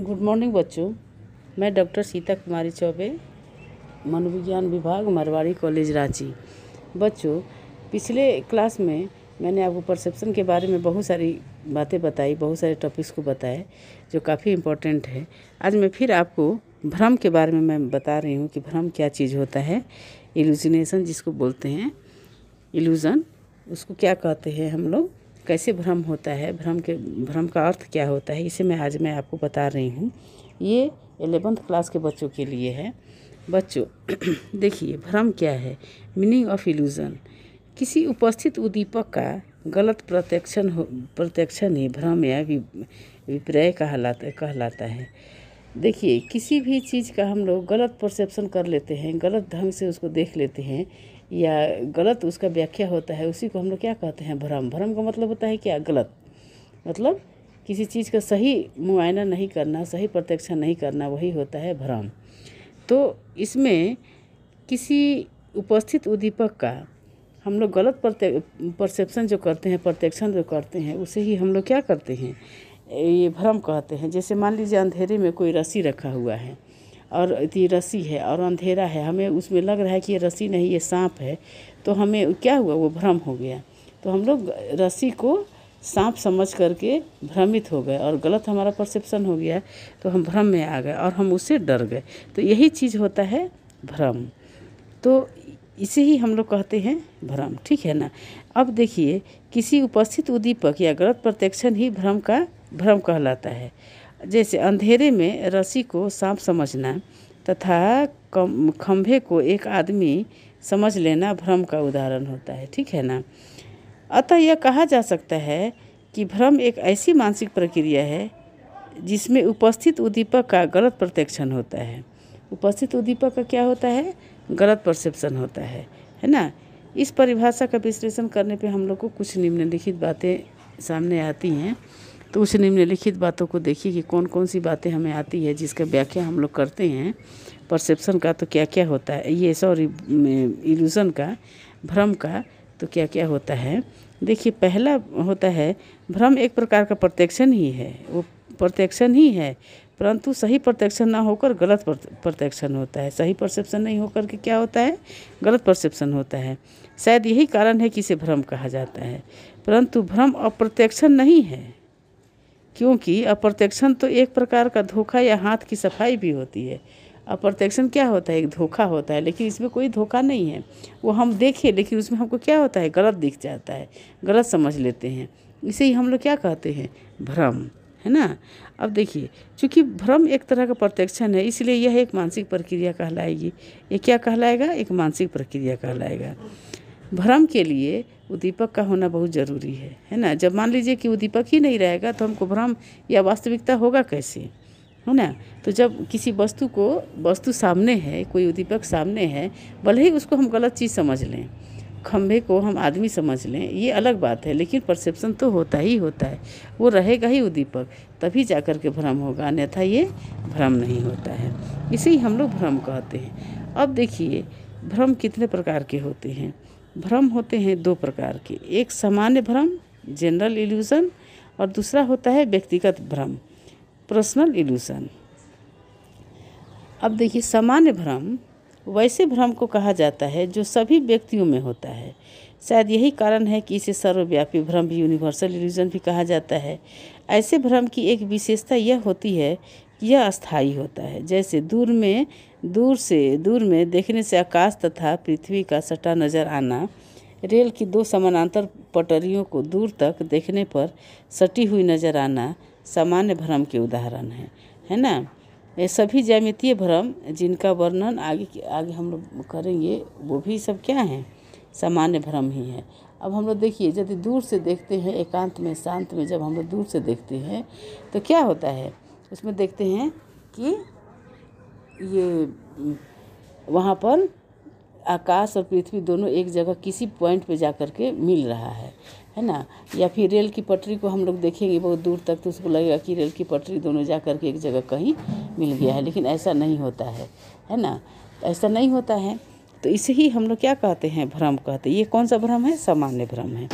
good morning बच्चों मैं doctor Sita कुमारी चौबे मनोविज्ञान विभाग मारवाड़ी कॉलेज रांची बच्चों पिछले क्लास में मैंने आपको परसेप्शन के बारे में बहुत सारी बातें बताई बहुत सारे टॉपिक्स को बताए जो काफ़ी इम्पोर्टेंट है आज मैं फिर आपको भ्रम के बारे में मैं बता रही हूँ कि भ्रम क्या चीज़ होता है इल्यूजिनेशन जिसको बोलते हैं इल्यूज़न उसको क्या कहते हैं हम लोग कैसे भ्रम होता है भ्रम के भ्रम का अर्थ क्या होता है इसे मैं आज मैं आपको बता रही हूँ ये एलेवंथ क्लास के बच्चों के लिए है बच्चों देखिए भ्रम क्या है मीनिंग ऑफ इल्यूज़न किसी उपस्थित उद्दीपक का गलत प्रत्यक्षण हो प्रत्यक्षण ही भ्रम या विप्रय कहलाता कहलाता है देखिए किसी भी चीज़ का हम लोग गलत परसेप्शन कर लेते हैं गलत ढंग से उसको देख लेते हैं या गलत उसका व्याख्या होता है उसी को हम लोग क्या कहते हैं भ्रम भ्रम का मतलब होता है क्या गलत मतलब किसी चीज़ का सही मुआयना नहीं करना सही प्रत्यक्षण नहीं करना वही होता है भ्रम तो इसमें किसी उपस्थित उद्दीपक का हम लोग गलत परसेप्शन जो करते हैं प्रत्यक्षण जो करते हैं उसे ही हम लोग क्या करते हैं ये भ्रम कहते हैं जैसे मान लीजिए अंधेरे में कोई रस्सी रखा हुआ है और ये रस्सी है और अंधेरा है हमें उसमें लग रहा है कि ये रस्सी नहीं ये सांप है तो हमें क्या हुआ वो भ्रम हो गया तो हम लोग रस्सी को सांप समझ करके भ्रमित हो गए और गलत हमारा परसेप्शन हो गया तो हम भ्रम में आ गए और हम उससे डर गए तो यही चीज़ होता है भ्रम तो इसे ही हम लोग कहते हैं भ्रम ठीक है ना अब देखिए किसी उपस्थित उद्दीपक या गलत प्रत्यक्षण ही भ्रम का भ्रम कहलाता है जैसे अंधेरे में रस्सी को सांप समझना तथा कम को एक आदमी समझ लेना भ्रम का उदाहरण होता है ठीक है ना अतः यह कहा जा सकता है कि भ्रम एक ऐसी मानसिक प्रक्रिया है जिसमें उपस्थित उद्दीपक का गलत प्रत्यक्षण होता है उपस्थित उद्दीपक का क्या होता है गलत परसेप्शन होता है है ना इस परिभाषा का विश्लेषण करने पे हम लोग को कुछ निम्नलिखित बातें सामने आती हैं तो उस निम्नलिखित बातों को देखिए कि कौन कौन सी बातें हमें आती है जिसका व्याख्या हम लोग करते हैं परसेप्शन का तो क्या क्या होता है ये सॉरी इल्यूज़न का भ्रम का तो क्या क्या होता है देखिए पहला होता है भ्रम एक प्रकार का प्रत्यक्षण ही है वो प्रत्यक्षण ही है परंतु सही प्रत्यक्षण ना होकर गलत प्रत्यक्षण होता है सही परसेप्शन नहीं होकर के क्या होता है गलत परसेप्शन होता है शायद यही कारण है कि इसे भ्रम कहा जाता है परंतु भ्रम अप्रत्यक्षण नहीं है क्योंकि अप्रत्यक्षण तो एक प्रकार का धोखा या हाथ की सफाई भी होती है अप्रत्यक्षण क्या होता है एक धोखा होता है लेकिन इसमें कोई धोखा नहीं है वो हम देखें लेकिन उसमें हमको क्या होता है गलत दिख जाता है गलत समझ लेते हैं इसे ही हम लोग क्या कहते हैं भ्रम है ना अब देखिए चूँकि भ्रम एक तरह का प्रत्यक्षण है इसलिए यह एक मानसिक प्रक्रिया कहलाएगी ये क्या कहलाएगा एक मानसिक प्रक्रिया कहलाएगा भ्रम के लिए उद्दीपक का होना बहुत ज़रूरी है है ना जब मान लीजिए कि उद्दीपक ही नहीं रहेगा तो हमको भ्रम या वास्तविकता होगा कैसे है ना तो जब किसी वस्तु को वस्तु सामने है कोई उद्दीपक सामने है भले ही उसको हम गलत चीज़ समझ लें खंभे को हम आदमी समझ लें ये अलग बात है लेकिन परसेप्शन तो होता ही होता है वो रहेगा ही उद्दीपक तभी जा कर के भ्रम होगा अन्यथा ये भ्रम नहीं होता है इसे ही हम लोग भ्रम कहते हैं अब देखिए भ्रम कितने प्रकार के होते हैं भ्रम होते हैं दो प्रकार के एक सामान्य भ्रम जनरल इल्यूज़न और दूसरा होता है व्यक्तिगत भ्रम पर्सनल इल्यूज़न अब देखिए सामान्य भ्रम वैसे भ्रम को कहा जाता है जो सभी व्यक्तियों में होता है शायद यही कारण है कि इसे सर्वव्यापी भ्रम भी यूनिवर्सल इल्यूजन भी कहा जाता है ऐसे भ्रम की एक विशेषता यह होती है यह अस्थाई होता है जैसे दूर में दूर से दूर में देखने से आकाश तथा पृथ्वी का सटा नजर आना रेल की दो समानांतर पटरियों को दूर तक देखने पर सटी हुई नजर आना सामान्य भ्रम के उदाहरण है है ना ये सभी ज्यामितीय भ्रम जिनका वर्णन आगे आगे हम लोग करेंगे वो भी सब क्या हैं सामान्य भ्रम ही है अब हम लोग देखिए यदि दूर से देखते हैं एकांत में शांत में जब हम लोग दूर से देखते हैं तो क्या होता है उसमें देखते हैं कि ये हम्म, वहाँ पर आकाश और पृथ्वी दोनों एक जगह किसी पॉइंट पे जा कर के मिल रहा है है ना या फिर रेल की पटरी को हम लोग देखेंगे बहुत दूर तक तो उसको लगेगा कि रेल की पटरी दोनों जा कर के एक जगह कहीं मिल गया है लेकिन ऐसा नहीं होता है है ना ऐसा नहीं होता है तो इसे ही हम लोग क्या कहते हैं भ्रम कहते हैं ये कौन सा भ्रम है सामान्य भ्रम है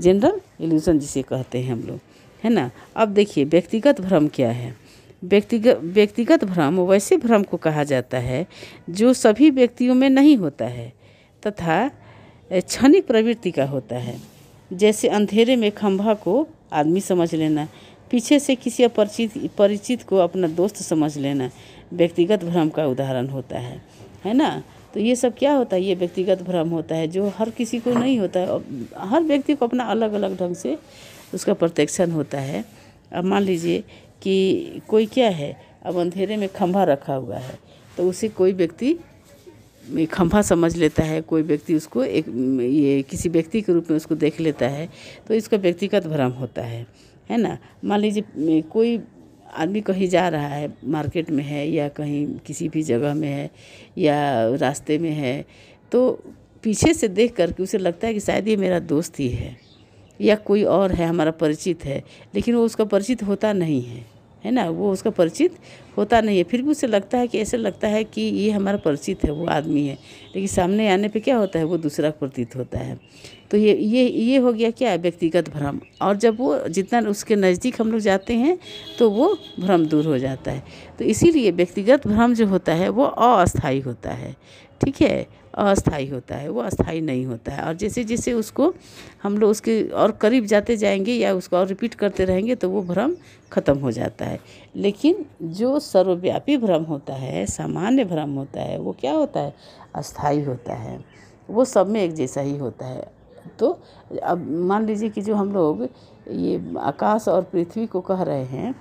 जनरल एल्यूजन जिसे कहते हैं हम लोग है ना अब देखिए व्यक्तिगत भ्रम क्या है व्यक्तिगत व्यक्तिगत भ्रम वैसे भ्रम को कहा जाता है जो सभी व्यक्तियों में नहीं होता है तथा क्षणिक प्रवृत्ति का होता है जैसे अंधेरे में खंभा को आदमी समझ लेना पीछे से किसी अपरिचित परिचित को अपना दोस्त समझ लेना व्यक्तिगत भ्रम का उदाहरण होता है है ना तो ये सब क्या होता है ये व्यक्तिगत भ्रम होता है जो हर किसी को नहीं होता है हर व्यक्ति को अपना अलग अलग ढंग से उसका प्रोटेक्शन होता है अब मान लीजिए कि कोई क्या है अब अंधेरे में खंभा रखा हुआ है तो उसे कोई व्यक्ति खंभा समझ लेता है कोई व्यक्ति उसको एक ये किसी व्यक्ति के रूप में उसको देख लेता है तो इसका व्यक्तिगत भ्रम होता है है ना मान लीजिए कोई आदमी कहीं जा रहा है मार्केट में है या कहीं किसी भी जगह में है या रास्ते में है तो पीछे से देख करके उसे लगता है कि शायद ये मेरा दोस्त ही है या कोई और है हमारा परिचित है लेकिन वो उसका परिचित होता नहीं है है ना वो उसका परिचित होता नहीं है फिर भी उसे लगता है कि ऐसा लगता है कि ये हमारा परिचित है वो आदमी है लेकिन सामने आने पे क्या होता है वो दूसरा प्रतीत होता है तो ये ये ये हो गया क्या व्यक्तिगत भ्रम और जब वो जितना उसके नज़दीक हम लोग जाते हैं तो वो भ्रम दूर हो जाता है तो इसीलिए व्यक्तिगत भ्रम जो होता है वो अस्थायी होता है ठीक है अस्थाई होता है वो अस्थाई नहीं होता है और जैसे जैसे उसको हम लोग उसके और करीब जाते जाएंगे या उसको और रिपीट करते रहेंगे तो वो भ्रम खत्म हो जाता है लेकिन जो सर्वव्यापी भ्रम होता है सामान्य भ्रम होता है वो क्या होता है अस्थाई होता है वो सब में एक जैसा ही होता है तो अब मान लीजिए कि जो हम लोग ये आकाश और पृथ्वी को कह रहे हैं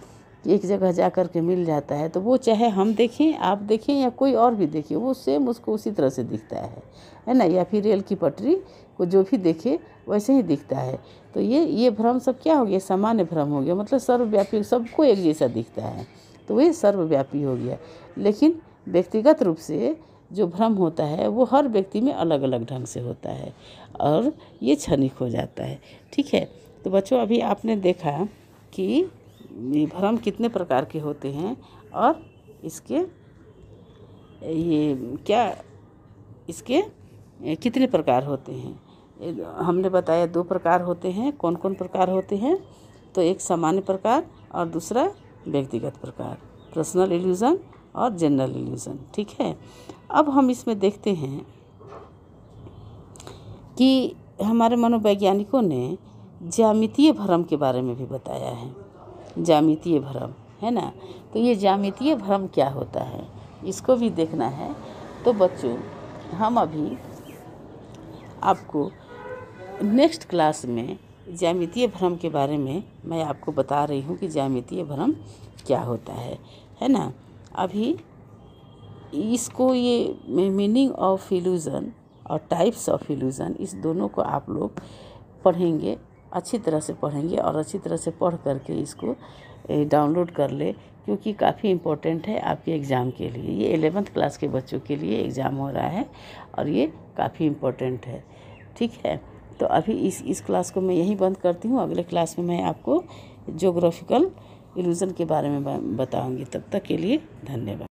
एक जगह जा कर के मिल जाता है तो वो चाहे हम देखें आप देखें या कोई और भी देखे वो सेम उसको उसी तरह से दिखता है है ना या फिर रेल की पटरी को जो भी देखे वैसे ही दिखता है तो ये ये भ्रम सब क्या हो गया सामान्य भ्रम हो गया मतलब सर्वव्यापी सबको एक जैसा दिखता है तो वही सर्वव्यापी हो गया लेकिन व्यक्तिगत रूप से जो भ्रम होता है वो हर व्यक्ति में अलग अलग ढंग से होता है और ये क्षणिक हो जाता है ठीक है तो बच्चों अभी आपने देखा कि भ्रम कितने प्रकार के होते हैं और इसके ये क्या इसके कितने प्रकार होते हैं हमने बताया दो प्रकार होते हैं कौन कौन प्रकार होते हैं तो एक सामान्य प्रकार और दूसरा व्यक्तिगत प्रकार पर्सनल इल्यूज़न और जनरल इल्यूज़न ठीक है अब हम इसमें देखते हैं कि हमारे मनोवैज्ञानिकों ने ज्यामितीय भ्रम के बारे में भी बताया है जामितीय भ्रम है ना तो ये जामितीय भ्रम क्या होता है इसको भी देखना है तो बच्चों हम अभी आपको नेक्स्ट क्लास में जामितीय भ्रम के बारे में मैं आपको बता रही हूँ कि जामितीय भ्रम क्या होता है है ना अभी इसको ये मीनिंग ऑफ इल्यूज़न और टाइप्स ऑफ इल्यूज़न इस दोनों को आप लोग पढ़ेंगे अच्छी तरह से पढ़ेंगे और अच्छी तरह से पढ़ करके इसको डाउनलोड कर ले क्योंकि काफ़ी इम्पोर्टेंट है आपके एग्ज़ाम के लिए ये एलेवेंथ क्लास के बच्चों के लिए एग्ज़ाम हो रहा है और ये काफ़ी इम्पोर्टेंट है ठीक है तो अभी इस इस क्लास को मैं यहीं बंद करती हूँ अगले क्लास में मैं आपको जोग्राफिकल इल्यूज़न के बारे में बताऊँगी तब तक के लिए धन्यवाद